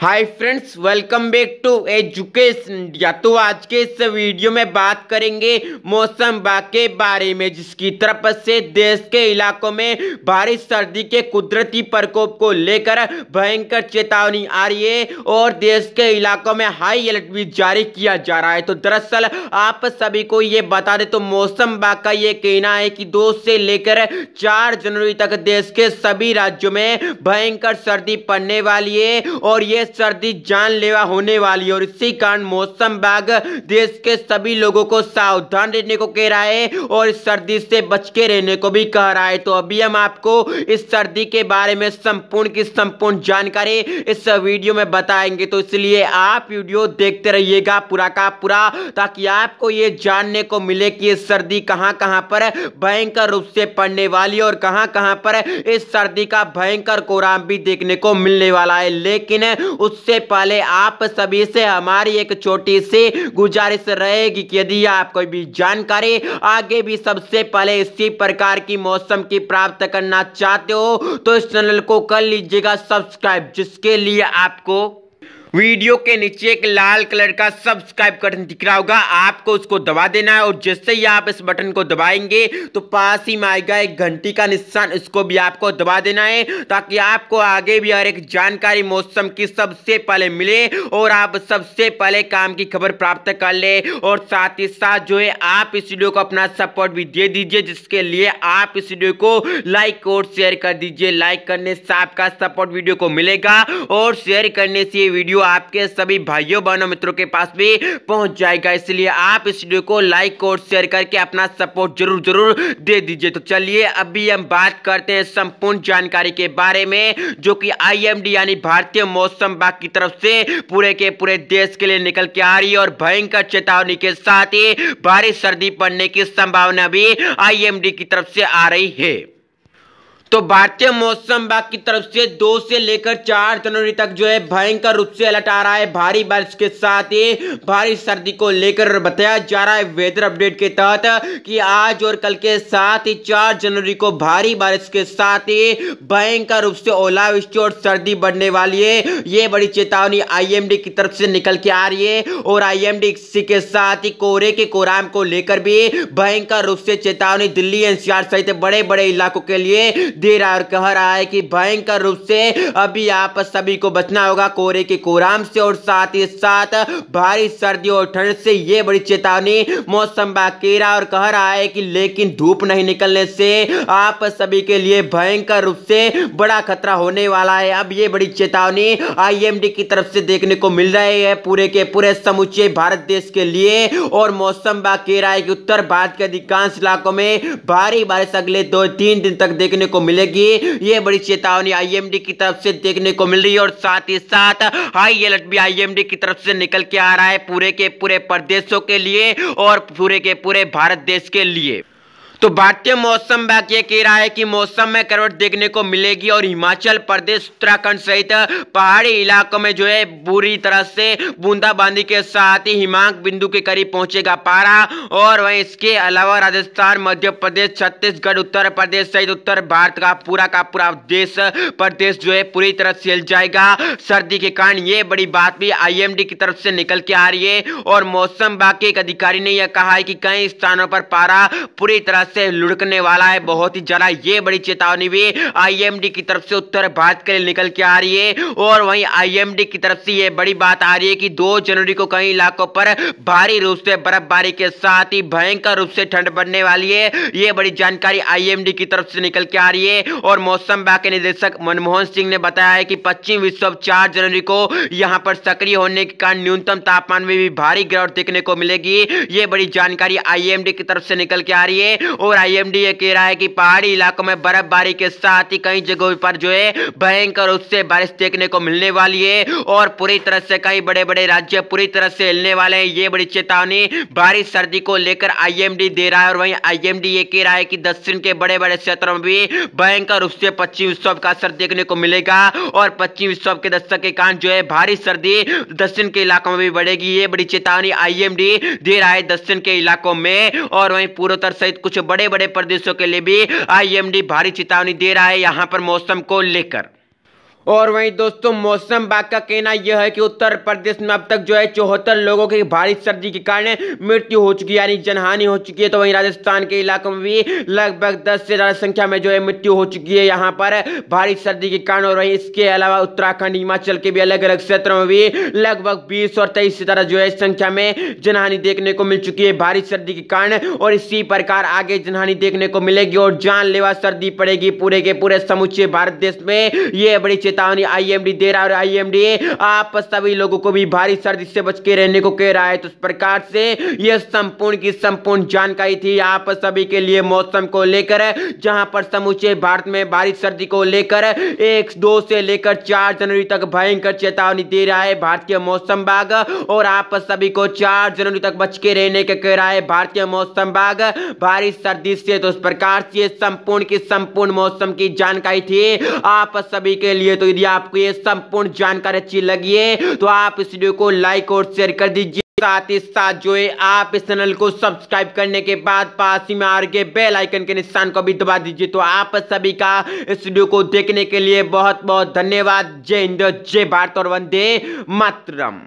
hi friends welcome back to education India तो आज के इस वीडियो में बात करेंगे मौसम के बारे में जिसकी तरफ से देश के इलाकों में भारी सर्दी के कुदरती प्रकोप को लेकर भयंकर चेतावनी आ रही है और देश के इलाकों में हाई अलर्ट भी जारी किया जा रहा है तो दरअसल आप सभी को ये बता दें तो मौसम बाग का ये कहना है कि दो से लेकर चार जनवरी तक देश के सभी राज्यों में भयंकर सर्दी पड़ने वाली है और ये तेज सर्दी जानलेवा होने वाली और इसी कारण मौसम विभाग देश के सभी लोगों को सावधान रहने को कह रहा है और इस सर्दी से बच के रहने को भी कह रहा है तो अभी हम आपको इस सर्दी के बारे में संपूर्ण की संपूर्ण जानकारी इस वीडियो में बताएंगे तो इसलिए आप वीडियो देखते रहिएगा पूरा का पूरा ताकि आपको ये जानने को मिले कि इस सर्दी कहाँ कहाँ पर भयंकर रूप से पड़ने वाली और कहाँ कहाँ पर इस सर्दी का भयंकर कोराम भी देखने को मिलने वाला है लेकिन उससे पहले आप सभी से हमारी एक छोटी सी गुजारिश रहेगी कि यदि आप कोई भी जानकारी आगे भी सबसे पहले इसी प्रकार की मौसम की प्राप्त करना चाहते हो तो इस चैनल को कर लीजिएगा सब्सक्राइब जिसके लिए आपको वीडियो के नीचे एक लाल कलर का सब्सक्राइब बटन दिख रहा होगा आपको उसको दबा देना है और जैसे ही आप इस बटन को दबाएंगे तो पास ही में आएगा एक घंटी का निशान इसको भी आपको दबा देना है ताकि आपको आगे भी हर एक जानकारी मौसम की सबसे पहले मिले और आप सबसे पहले काम की खबर प्राप्त कर ले और साथ ही साथ जो है आप इस वीडियो को अपना सपोर्ट भी दे दीजिए जिसके लिए आप इस वीडियो को लाइक और शेयर कर दीजिए लाइक करने से आपका सपोर्ट वीडियो को मिलेगा और शेयर करने से ये वीडियो आपके सभी भाइयों बहनों मित्रों के पास भी पहुंच जाएगा इसलिए आप इस वीडियो को लाइक और शेयर करके अपना सपोर्ट जरूर जरूर दे दीजिए तो चलिए अभी हम बात करते हैं संपूर्ण जानकारी के बारे में जो कि आईएमडी यानी भारतीय मौसम विभाग की तरफ से पूरे के पूरे देश के लिए निकल के आ रही है और भयंकर चेतावनी के साथ ही भारी सर्दी पड़ने की संभावना भी आई की तरफ से आ रही है तो भारतीय मौसम विभाग की तरफ से दो से लेकर चार जनवरी तक जो है भयंकर रूप से अलर्ट आ रहा है भारी बारिश के साथ ही भारी सर्दी को लेकर बताया जा रहा है वेदर अपडेट के तहत कि आज और कल के साथ ही चार जनवरी को भारी बारिश के साथ ही भयंकर रूप से ओलावृष्टि और सर्दी बढ़ने वाली है ये बड़ी चेतावनी आई की तरफ से निकल के आ रही है और आईएमडी के साथ ही कोहरे के कोराम को लेकर भी भयंकर रूप से चेतावनी दिल्ली एनसीआर सहित बड़े बड़े इलाकों के लिए दे रहा है और कह रहा है कि भयंकर रूप से अभी आप सभी को बचना होगा कोहरे के कोराम से और साथ ही साथ भारी सर्दी और ठंड से ये बड़ी चेतावनी मौसम बाकेरा और कह रहा है कि लेकिन धूप नहीं निकलने से आप सभी के लिए भयंकर रूप से बड़ा खतरा होने वाला है अब ये बड़ी चेतावनी आईएमडी की तरफ से देखने को मिल रही है पूरे के पूरे समूचे भारत देश के लिए और मौसम बाकेरा रहा है कि उत्तर भारत के अधिकांश इलाकों में भारी बारिश अगले दो तीन दिन तक देखने को मिलेगी ये बड़ी चेतावनी आईएमडी की तरफ से देखने को मिल रही है और साथ ही साथ हाई अलर्ट भी आईएमडी की तरफ से निकल के आ रहा है पूरे के पूरे प्रदेशों के लिए और पूरे के पूरे भारत देश के लिए तो भारतीय मौसम विभाग ये कह रहा है कि मौसम में करवट देखने को मिलेगी और हिमाचल प्रदेश उत्तराखंड सहित पहाड़ी इलाकों में जो है बुरी तरह से बूंदाबांदी के साथ ही हिमांक बिंदु के करीब पहुंचेगा पारा और वहीं इसके अलावा राजस्थान मध्य प्रदेश छत्तीसगढ़ उत्तर प्रदेश सहित उत्तर भारत का पूरा का पूरा देश प्रदेश जो है पूरी तरह से हिल जाएगा सर्दी के कारण ये बड़ी बात भी आई की तरफ से निकल के आ रही है और मौसम विभाग के एक अधिकारी ने यह कहा है कि कई स्थानों पर पारा पूरी तरह से लुढ़कने वाला है बहुत ही ज़्यादा ये बड़ी चेतावनी भी आईएमडी की तरफ से उत्तर भारत के लिए निकल के आ रही है और वहीं आईएमडी की तरफ से ये बड़ी बात आ रही है कि दो जनवरी को कई इलाकों पर भारी रूप से बर्फबारी के साथ ही भयंकर रूप से ठंड बढ़ने वाली है ये बड़ी जानकारी आई की तरफ से निकल के आ रही है और मौसम विभाग के निदेशक मनमोहन सिंह ने बताया है कि पश्चिम विश्व चार जनवरी को यहाँ पर सक्रिय होने के कारण न्यूनतम तापमान में भी भारी गिरावट देखने को मिलेगी ये बड़ी जानकारी आईएमडी की तरफ से निकल के आ रही है और आई ये कह रहा है कि पहाड़ी इलाकों में बर्फबारी के साथ ही कई जगहों पर जो है भयंकर उससे बारिश देखने को मिलने वाली है और पूरी तरह से कई बड़े बड़े राज्य पूरी तरह से हिलने वाले हैं ये बड़ी चेतावनी बारिश सर्दी को लेकर आई दे रहा है और वहीं आई ये कह रहा है कि दक्षिण के बड़े बड़े क्षेत्रों में भी भयंकर उससे पश्चिम विश्व का असर देखने को मिलेगा और पश्चिम विश्व के दशक के कारण जो है भारी सर्दी दक्षिण के इलाकों में भी बढ़ेगी ये बड़ी चेतावनी आई दे रहा है दक्षिण के इलाकों में और वहीं पूर्वोत्तर सहित कुछ बड़े बड़े प्रदेशों के लिए भी आईएमडी भारी चेतावनी दे रहा है यहाँ पर मौसम को लेकर और वहीं दोस्तों मौसम बाग का कहना यह है कि उत्तर प्रदेश में अब तक जो है चौहत्तर लोगों की भारी सर्दी के कारण मृत्यु हो चुकी है यानी जनहानि हो चुकी है तो वहीं राजस्थान के इलाकों में भी लगभग दस से ज़्यादा संख्या में जो है मृत्यु हो चुकी है यहाँ पर भारी सर्दी के कारण और वहीं इसके अलावा उत्तराखंड हिमाचल के भी अलग अलग क्षेत्रों में भी लगभग बीस और तेईस से ज़्यादा जो है संख्या में जनहानि देखने को मिल चुकी है भारी सर्दी के कारण और इसी प्रकार आगे जनहानि देखने को मिलेगी और जानलेवा सर्दी पड़ेगी पूरे के पूरे समुचे भारत देश में यह बड़ी चेतावनी आईएमडी दे रहा है और आईएमडी आप सभी लोगों को भी भारी सर्दी से बच के रहने को कह रहा है तो इस प्रकार से यह संपूर्ण की संपूर्ण जानकारी थी आप सभी के लिए मौसम को लेकर जहां पर समूचे भारत में भारी सर्दी को लेकर एक दो से लेकर चार जनवरी तक भयंकर चेतावनी दे रहा है भारतीय मौसम बाग और आप सभी को चार जनवरी तक बच के रहने का कह रहा है भारतीय मौसम बाग भारी सर्दी से तो इस प्रकार से संपूर्ण की संपूर्ण मौसम की जानकारी थी आप सभी के लिए तो यदि आपको ये संपूर्ण जानकारी अच्छी लगी है तो आप इस वीडियो को लाइक और शेयर कर दीजिए साथ ही साथ जो है आप इस चैनल को सब्सक्राइब करने के बाद पास ही में आ रहे बेल आइकन के निशान को भी दबा दीजिए तो आप सभी का इस वीडियो को देखने के लिए बहुत बहुत धन्यवाद जय हिंद जय भारत और वंदे मातरम